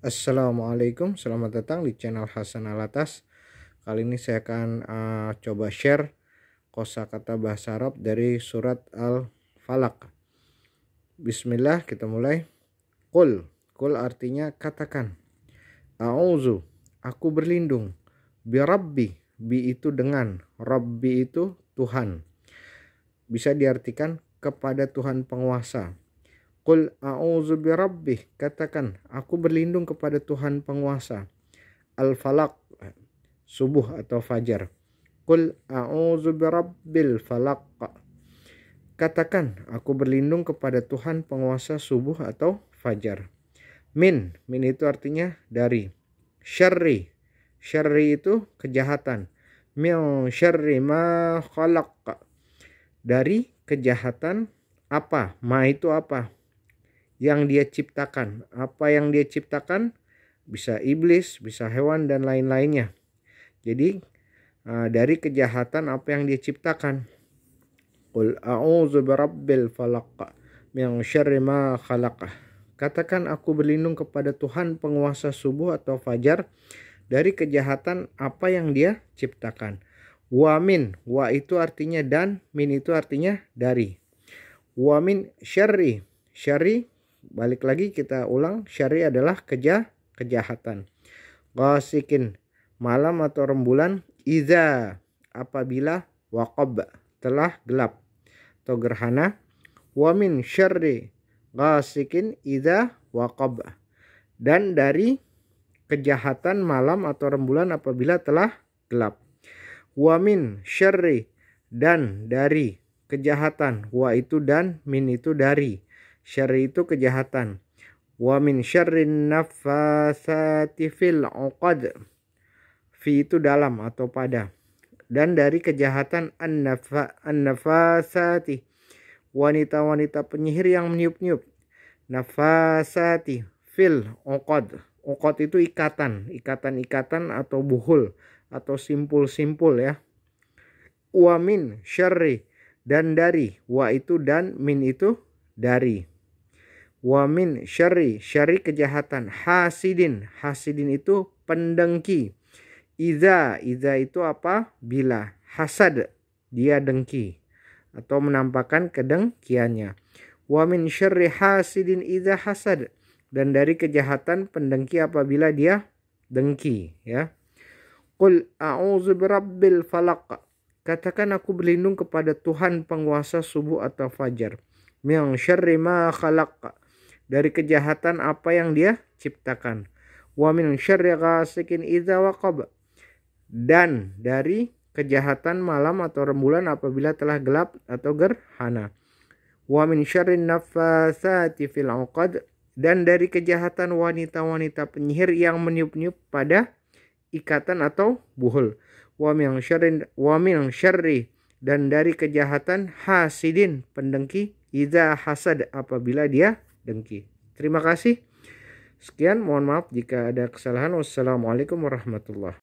Assalamualaikum, selamat datang di channel Hasan Alatas. Kali ini saya akan uh, coba share kosakata bahasa Arab dari surat al Falak Bismillah, kita mulai. Kul, kul artinya katakan. auzu aku berlindung. Bi Rabbi, bi itu dengan, Rabbi itu Tuhan. Bisa diartikan kepada Tuhan penguasa Qul a'udzu birabbih. Katakan, aku berlindung kepada Tuhan penguasa. Al-Falaq, subuh atau fajar. Qul a'udzu birabbil falaq. Katakan, aku berlindung kepada Tuhan penguasa subuh atau fajar. Min, min itu artinya dari. Syarri, syarri itu kejahatan. Min syarri ma khalaq. Dari kejahatan apa? Ma itu apa? yang dia ciptakan. Apa yang dia ciptakan bisa iblis, bisa hewan dan lain-lainnya. Jadi e, dari kejahatan apa yang dia ciptakan. Qul a'udzu birabbil falaq min syarri ma khalaq. Katakan aku berlindung kepada Tuhan penguasa subuh atau fajar dari kejahatan apa yang dia ciptakan. wa min wa itu artinya dan, min itu artinya dari. wa min syarri, syarri balik lagi kita ulang syari adalah keja kejahatan gosikin malam atau rembulan iza apabila wakob telah gelap atau gerhana wamin syari gosikin iza wakob dan dari kejahatan malam atau rembulan apabila telah gelap wamin syari dan dari kejahatan wa itu dan min itu dari Syari itu kejahatan. Wa min syarrin nafasati fil uqad. Fi itu dalam atau pada. Dan dari kejahatan an nafasati Wanita-wanita penyihir yang meniup-niup. Nafasati fil uqad. Uqad itu ikatan. Ikatan-ikatan atau buhul. Atau simpul-simpul ya. Wa min syarri dan dari wa itu dan min itu dari Wamin syari, syari kejahatan. Hasidin, hasidin itu pendengki. Iza, iza itu apa? Bila. Hasad, dia dengki. Atau menampakkan kedengkiannya. Wamin syari hasidin iza hasad. Dan dari kejahatan pendengki apabila dia dengki. Ya. Qul a'udzu birabbil falaq. Katakan aku berlindung kepada Tuhan penguasa subuh atau fajar. Min syarri ma khalaq dari kejahatan apa yang dia ciptakan. Wa min syarri ghasikin idza waqab. Dan dari kejahatan malam atau rembulan apabila telah gelap atau gerhana. Wa min syarri nafasati fil uqad dan dari kejahatan wanita-wanita penyihir yang meniup-niup pada ikatan atau buhul. Wa min syarri wa min syarri dan dari kejahatan hasidin pendengki idza hasad apabila dia dengki. Terima kasih. Sekian, mohon maaf jika ada kesalahan. Wassalamualaikum warahmatullahi